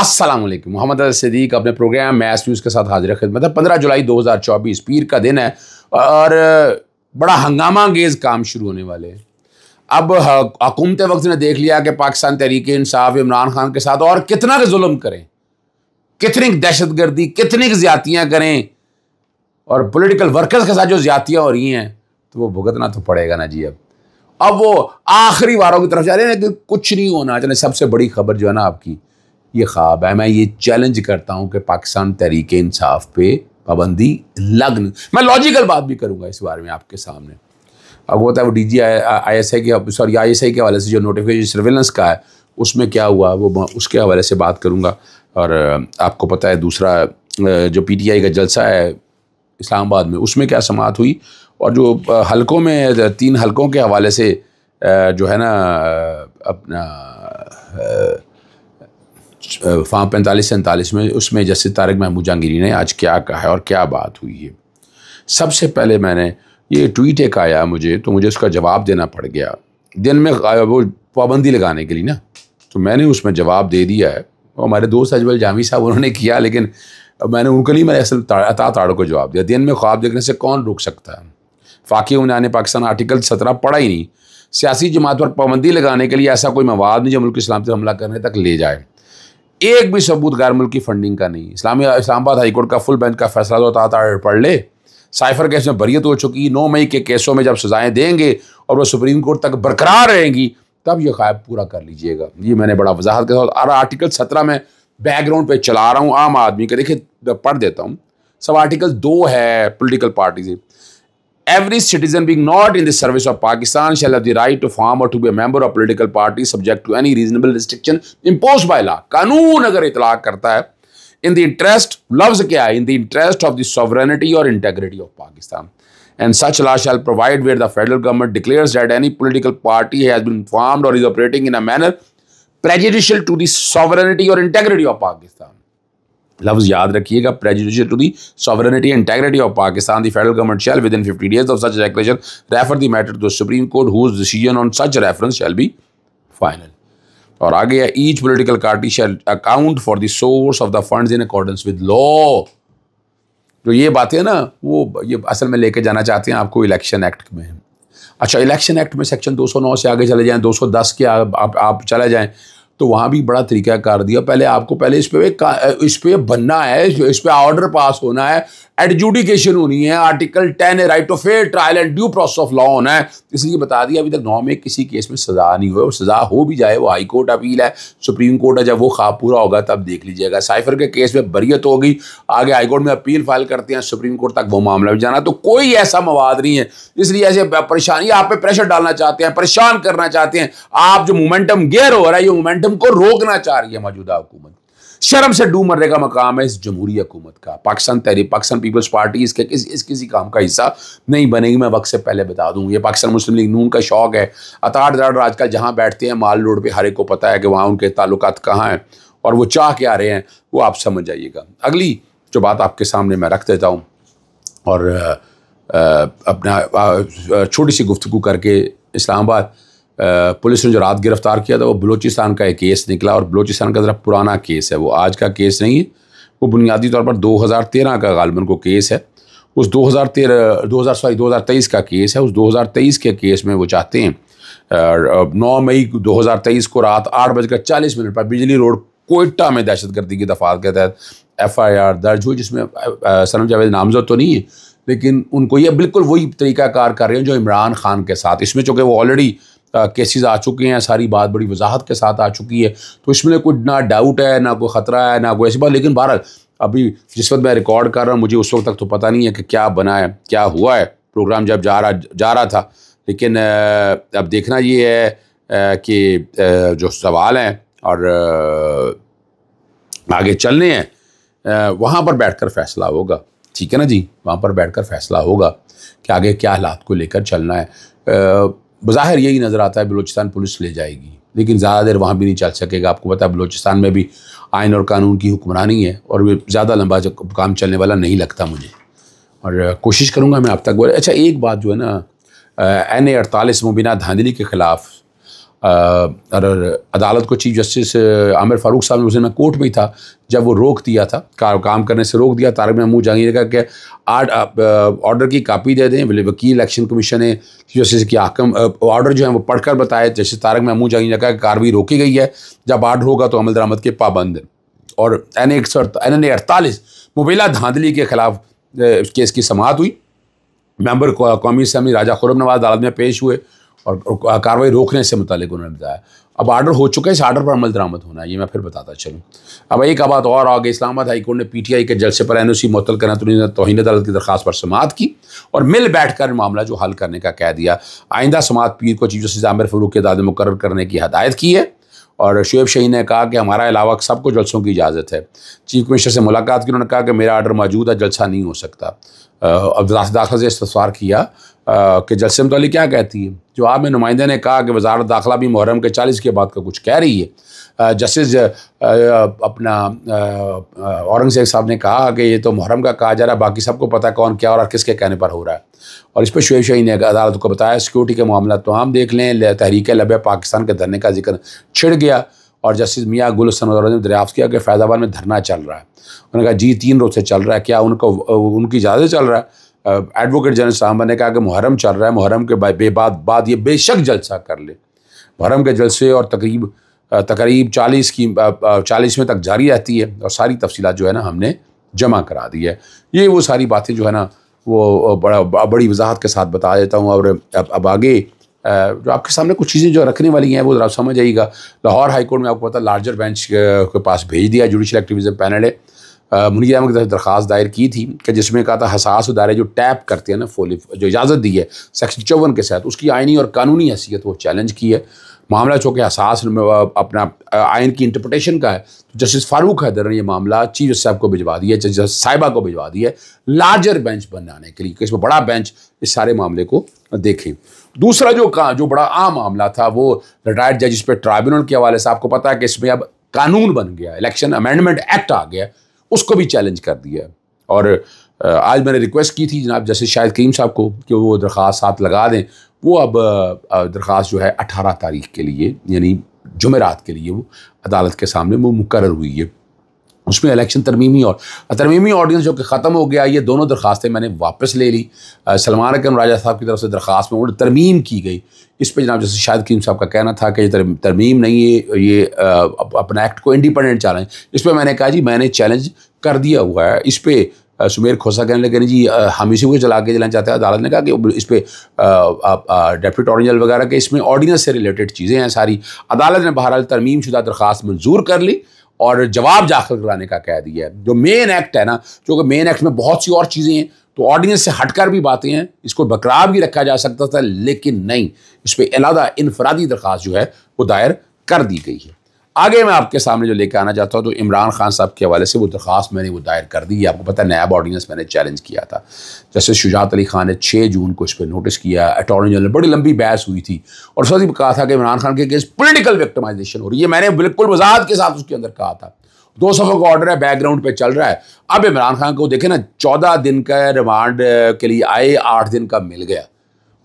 अस्सलाम वालेकुम मोहम्मद सदीक अपने प्रोग्राम मैस न्यूज़ के साथ हाजिर खिदमत मतलब पंद्रह जुलाई 2024 पीर का दिन है और बड़ा हंगामा गेज काम शुरू होने वाले हैं अब हकूमत वक्त ने देख लिया कि पाकिस्तान तहरीक इंसाफ इमरान खान के साथ और कितना जुल्म करें कितनी दहशत गर्दी कितनी ज्यादतियाँ करें और पोलिटिकल वर्कर्स के साथ जो ज्यादतियाँ हो रही हैं तो वो भुगतना तो पड़ेगा ना जी अब अब वो आखिरी वारों की तरफ जा रहे हैं कि कुछ नहीं होना चले सबसे बड़ी खबर जो है ना आपकी ये ख्वाब है मैं ये चैलेंज करता हूँ कि पाकिस्तान तहरीक इंसाफ पे पाबंदी लग्न मैं लॉजिकल बात भी करूँगा इस बारे में आपके सामने अब होता है वो D G I S I के सॉरी आई एस आई के हवाले से जो नोटिफिकेशन सर्वेलेंस का है उसमें क्या हुआ वो उसके हवाले से बात करूँगा और आपको पता है दूसरा जो पी टी आई का जलसा है इस्लामाबाद में उसमें क्या समात हुई और जो हलकों में तीन हलकों के हवाले से जो है ना अपना फार्म पैंतालीस सैंतालीस में उसमें जस्टिस तारक महमूद जहांगीरी ने आज क्या कहा है और क्या बात हुई है सबसे पहले मैंने ये ट्वीट एक आया मुझे तो मुझे उसका जवाब देना पड़ गया दिन में वो पाबंदी लगाने के लिए ना तो मैंने उसमें जवाब दे दिया है और हमारे दोस्त अजमल जामी साहब उन्होंने किया लेकिन मैंने उनके लिए मैंने असल अता ताड़ों को जवाब दिया दिन में ख्वाब देखने से कौन रुक सकता है फाकी उन्होंने पाकिस्तान आर्टिकल सत्रह पढ़ा ही नहीं सियासी जमात पर पाबंदी लगाने के लिए ऐसा कोई मवाद नहीं जो मुल्क इस्लाम से हमला करने तक ले जाए एक भी सबूत गैर मुल्की फंडिंग का नहीं इस्लामी इस्लामाबाद हाईकोर्ट का फुल बेंच का फैसला तो आता पढ़ ले साइफर केस में बरियत हो चुकी नौ मई के केसों में जब सजाएं देंगे और वो सुप्रीम कोर्ट तक बरकरार रहेंगी तब ये गायब पूरा कर लीजिएगा ये मैंने बड़ा वजाहत के साथ और आर्टिकल सत्रह में बैकग्राउंड पे चला रहा हूँ आम आदमी का देखिए पढ़ देता हूँ सब आर्टिकल दो है पोलिटिकल से Every citizen being not in the service of Pakistan shall have the right to form or to be a member of political party subject to any reasonable restriction imposed by law. कानून अगर इतलाक करता है in the interest loves क्या है in the interest of the sovereignty और integrity of and such law shall provide where the federal government declares that any political party has been formed or is operating in a manner prejudicial to the sovereignty or integrity of Pakistan. लफ्ज याद रखिएगा prejudicial to the sovereignty integrity of Pakistan the federal government shall within fifty days of such declaration refer the matter to supreme court whose decision on such reference shall be final और आगे है each political party shall account for the source of the fund in accordance with law जो ये बातें ना वो ये असल में लेके जाना चाहते हैं आपको इलेक्शन एक्ट में अच्छा इलेक्शन एक्ट में सेक्शन दो सौ नौ से आगे चले जाएँ दो सौ दस के आप, आप, चले जाएँ तो वहाँ भी बड़ा तरीका कर दिया पहले आपको पहले इस पर इस पर बनना है इस पर ऑर्डर पास होना है एडजुडिकेशन होनी है आर्टिकल टेन है right of fair trial and due process of law होना है इसलिए बता दिया अभी तक नौ में किसी केस में सजा नहीं हुआ और सजा हो भी जाए वो हाई कोर्ट अपील है सुप्रीम कोर्ट है जब वो खा पूरा होगा तब देख लीजिएगा साइफर के केस में बरीयत होगी आगे हाई कोर्ट में अपील फाइल करते हैं सुप्रीम कोर्ट तक वो मामला भी जाना तो कोई ऐसा मवाद नहीं है इसलिए ऐसे परेशानी आप पे प्रेशर डालना चाहते हैं परेशान करना चाहते हैं आप जो मोमेंटम गेयर हो रहा है ये मोमेंटम को रोकना चाह रही है मौजूदा हुकूमत शर्म से डूब मरने का मकाम है इस जमहूरी हुकूमत का पाकिस्तान तहरीक पाकिस्तान पीपल्स पार्टी इसके किस इस किसी काम का हिस्सा नहीं बनेगी मैं वक्त से पहले बता दूँ ये पाकिस्तान मुस्लिम लीग नून का शौक है अताड़ दराड़ आजकल जहाँ बैठते हैं माल रोड पर हर एक को पता है कि वहाँ उनके ताल्लुक कहाँ हैं और वो चाह के आ रहे हैं वो आप समझ आइएगा अगली जो बात आपके सामने मैं रख देता हूँ और अपना छोटी सी गुफ्तु करके इस्लामाबाद पुलिस ने जो रात गिरफ्तार किया था वो बलूचिस्तान का एक केस निकला और बलूचिस्तान का ज़रा पुराना केस है वो आज का केस नहीं है वो बुनियादी तौर पर 2013 का गालबन को केस है उस 2013 हज़ार सॉरी 2023 का केस है उस 2023 के केस में वो चाहते हैं नौ मई 2023 को रात आठ बजकर चालीस मिनट पर बिजली रोड कोयटा में दहशत गर्दी की दफात के तहत एफ आई आर दर्ज हुई जिसमें सनम जावेद नामजद तो नहीं है लेकिन उनको ये बिल्कुल वही तरीक़ाकार कर रहे हैं जो इमरान खान के साथ इसमें चूँकि वो ऑलरेडी केसेस आ चुके हैं सारी बात बड़ी वजाहत के साथ आ चुकी है तो इसमें कोई ना डाउट है ना कोई ख़तरा है ना कोई ऐसी बात लेकिन बहरहाल अभी जिस वक्त मैं रिकॉर्ड कर रहा हूँ मुझे उस वक्त तक तो पता नहीं है कि क्या बना है क्या हुआ है प्रोग्राम जब जा रहा जा रहा था लेकिन अब देखना ये है कि जो सवाल हैं और आगे चलने हैं वहाँ पर बैठकर फैसला होगा ठीक है ना जी वहाँ पर बैठकर फैसला होगा कि आगे क्या हालात को लेकर चलना है बाहर यही नज़र आता है बलोचिस्तान पुलिस ले जाएगी लेकिन ज़्यादा देर वहाँ भी नहीं चल सकेगा आपको पता है बलोचिस्तान में भी आयन और कानून की हुक्मरानी है और ज़्यादा लंबा काम चलने वाला नहीं लगता मुझे और कोशिश करूँगा मैं आप तक बोल अच्छा एक बात जो है ना एन ए अड़तालीस मुबिना धांधली के ख़िलाफ़ अदालत को चीफ जस्टिस आमिर फारूक साहब ने उस दिन कोर्ट में ही था जब वो रोक दिया था काम करने से रोक दिया तारक महमूद जहांगीर का कि ऑर्डर की कापी दे दें वकील इलेक्शन कमीशन ने चीफ जस्टिस की आकम ऑर्डर जो है वो पढ़कर बताए जैसे तारक महमूद जहांगीर का कार्रवाई रोकी गई है जब आर्डर होगा तो अमल दरामद के पाबंद और एन एक सौ एन एन अड़तालीस मुबैला धांधली के खिलाफ केस की समात हुई मेंबर कौमी असम्बली राजा खुरम नवाज अदालत में पेश हुए और, कार्रवाई रोकने से मतलब उन्होंने बताया अब आर्डर हो चुका है इस आर्डर पर अमल दरामद होना है ये मैं फिर बताता चलूँ अब एक बात और आगे गई इस्लामाबाद हाईकोर्ट ने पी टी आई के जलसे पर एन ओ सी मतल करना तो तोहन अदालत की दरख्वास्त पर समात की और मिल बैठ कर मामला जो हल करने का कह दिया आइंदा समात पीर को चीफ जस्टिस आमिर फरूक के दादे मुकर करने की हदायत की है और शुएब शही ने कहा कि हमारा अलावा सबको जलसों की इजाज़त है चीफ मिनिस्टर से मुलाकात की उन्होंने कहा कि मेरा आर्डर मौजूद है जलसा नहीं हो सकता दाखिला से इस्तफसार किया कि जलसे अली क्या कहती है जो आप में नुमाइंदे ने कहा कि वजारत दाखिला भी मुहरम के चालीस के बाद का कुछ कह रही है जस्टिस अपना औरंगजेब साहब ने कहा कि ये तो मुहरम का कहा जा रहा है बाकी सबको पता है कौन क्या और किसके कहने पर हो रहा है और इस पर शुब शही ने अदालत को बताया सिक्योरिटी के मामला तो हम देख लें तहरीक लब पाकिस्तान के धरने का जिक्र छिड़ गया और जस्टिस मियाँ गुल ने दरियाफ़ किया कि फैज़ाबाद में धरना चल रहा है उन्होंने कहा जी तीन रोज़ से चल रहा है क्या उनको उनकी इजाज़त चल रहा है एडवोकेट जनरल साहबा ने कहा कि मुहरम चल रहा है मुहरम के बेबाद बाद ये बेशक जलसा कर ले मुहरम के जलसे और तकरीब तकरीब चालीस की चालीसवें तक जारी रहती है और सारी तफसीत जो है ना हमने जमा करा दी है ये वो सारी बातें जो है ना वो बड़ा बड़ी वजाहत के साथ बता देता हूँ और अब अब आगे जो आपके सामने कुछ चीज़ें जो रखने वाली हैं वो ज़रा समझ आइएगा लाहौर हाईकोर्ट में आपको पता लार्जर बेंच के पास भेज दिया जुडिशल एक्टिविज़म पैनल है मुनीर अहमद की दरख्वास्त दायर की थी कि जिसमें कहा था हसास उदारे जो टैप करते हैं ना फोलिफ जो इजाज़त दी है सेक्शन चौवन के साथ उसकी आइनी और कानूनी हैसियत वो चैलेंज की है मामला चूँकि हसास अपना आयन की इंटरप्रटेशन का है तो जस्टिस फारूक हैदर ने यह मामला चीफ जस्टिस साहब को भिजवा दिया जस्टिस साहिबा को भिजवा दिया लार्जर बेंच बनाने के लिए इसमें बड़ा बेंच इस सारे मामले को देखें दूसरा जो का जो बड़ा आम मामला था वो रिटायर्ड जज पे ट्राइब्यूनल के हवाले से आपको पता है कि इसमें अब कानून बन गया इलेक्शन अमेंडमेंट एक्ट आ गया उसको भी चैलेंज कर दिया और आज मैंने रिक्वेस्ट की थी जनाब जैसे शायद करीम साहब को कि वो दरख्वास्त साथ लगा दें वो अब दरख्वास्त जो है अठारह तारीख के लिए यानी जुमेरात के लिए वो अदालत के सामने वो मुकर हुई है उसमें इलेक्शन तरमीमी और तरमीमी ऑर्डिनेंस जो कि ख़त्म हो गया ये दोनों दरखास्तें मैंने वापस ले ली सलमान अकरम राजा साहब की तरफ से दरख्वास्त में उन्होंने तरमीम की गई इस पर जनाब जैसे शाहिद कीम साहब का कहना था कि ये तरमीम नहीं है ये अपना एक्ट को इंडिपेंडेंट चैलेंज इस पर मैंने कहा जी मैंने चैलेंज कर दिया हुआ है इस पर सुमेर खोसा कहने लगे जी हम इसी को चला के चलाना चाहते हैं अदालत ने कहा कि इस पर डेप्यूट ऑर्डिनल वगैरह के इसमें ऑर्डिनेंस से रिलेटेड चीज़ें हैं सारी अदालत ने बहरहाल तरमीम शुदा दरख्वास मंजूर कर ली और जवाब दाखिल कराने का कह दिया है जो मेन एक्ट है ना जो कि मेन एक्ट में बहुत सी और चीज़ें हैं तो ऑडियंस से हटकर भी बातें हैं इसको बकरार भी रखा जा सकता था लेकिन नहीं इस पर अलहदा इनफरादी दरख्वास्त जो है वो दायर कर दी गई है आगे मैं आपके सामने जो लेकर आना चाहता हूँ तो इमरान खान साहब के हवाले से वो दरख्वास्त मैंने वो दायर कर दी आपको पता है नायब ऑर्डिनेंस मैंने चैलेंज किया था जस्टिस शुजात अली खान ने छः जून को इस पर नोटिस किया अटॉर्नी जनरल बड़ी लंबी बहस हुई थी और उसने कहा था कि इमरान खान के केस पोलिटिकल विक्टमाइजेशन हो रही है मैंने बिल्कुल वजाहत के साथ उसके अंदर कहा था दो सफ़ों का ऑर्डर है बैकग्राउंड पे चल रहा है अब इमरान खान को देखे ना चौदह दिन का रिमांड के लिए आए आठ दिन का मिल गया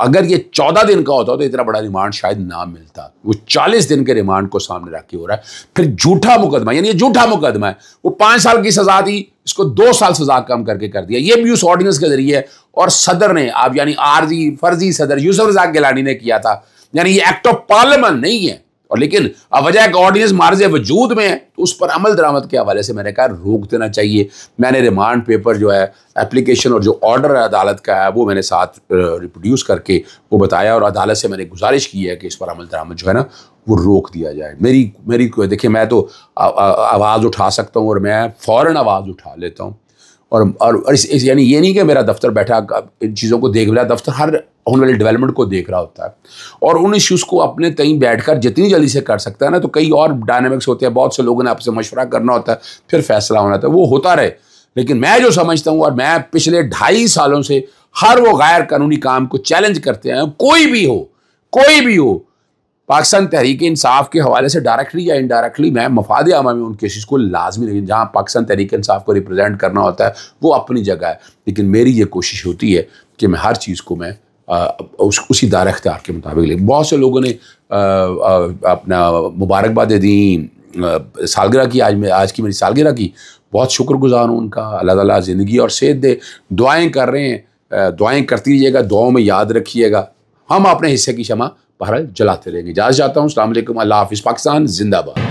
अगर ये चौदह दिन का होता तो इतना बड़ा रिमांड शायद ना मिलता वो चालीस दिन के रिमांड को सामने रख के हो रहा है फिर झूठा मुकदमा यानी ये झूठा मुकदमा है वो पांच साल की सजा थी इसको दो साल सजा कम करके कर दिया ये भी उस ऑर्डिनेंस के जरिए और सदर ने आप यानी आरजी फर्जी सदर यूसफ रजाक गिलानी ने किया था यानी ये एक्ट ऑफ पार्लियामेंट नहीं है और लेकिन वजह एक ऑर्डिनेंस मार्ज वजूद में है तो उस पर अमल दरामद के हवाले से मैंने कहा रोक देना चाहिए मैंने रिमांड पेपर जो है एप्लीकेशन और जो ऑर्डर है अदालत का है वो मैंने साथ रिप्रोड्यूस करके वो बताया और अदालत से मैंने गुजारिश की है कि इस पर अमल दरामद जो है ना वो रोक दिया जाए मेरी मेरी देखिए मैं तो आवाज़ उठा सकता हूँ और मैं फ़ौर आवाज़ उठा लेता हूँ और और, इस, इस यानी ये नहीं कि मेरा दफ्तर बैठा इन चीज़ों को देख रहा दफ्तर हर होने वाले डेवलपमेंट को देख रहा होता है और उन इश्यूज़ को अपने बैठ बैठकर जितनी जल्दी से कर सकता है ना तो कई और डायनामिक्स होते हैं बहुत से लोगों ने आपसे मशवरा करना होता है फिर फैसला होना होता है वो होता रहे लेकिन मैं जो समझता हूँ और मैं पिछले ढाई सालों से हर वो गैर कानूनी काम को चैलेंज करते हैं कोई भी हो कोई भी हो पाकिस्तान तहरीक इंसाफ के हवाले से डायरेक्टली या इनडायरेक्टली मैं मफाद आमा में उन केसेस को लाजमी लेकिन जहाँ पाकिस्तान तहरीक इंसाफ को रिप्रेजेंट करना होता है वो अपनी जगह है लेकिन मेरी ये कोशिश होती है कि मैं हर चीज़ को मैं आ, उस उसी दार अख्तियार के मुताबिक ले बहुत से लोगों ने आ, आ, अपना मुबारकबाद दी सालगिरह की आज में आज की मेरी सालगरह की बहुत शुक्रगुजार हूँ उनका अल्लाह ताला ज़िंदगी और सेहत दे दुआएँ कर रहे हैं दुआएँ करती रहिएगा दुआओं में याद रखिएगा हम अपने हिस्से की क्षमा बहरहाल जलाते रहेंगे जाता हूँ अल्लाह हाफिज़ पाकिस्तान जिंदाबाद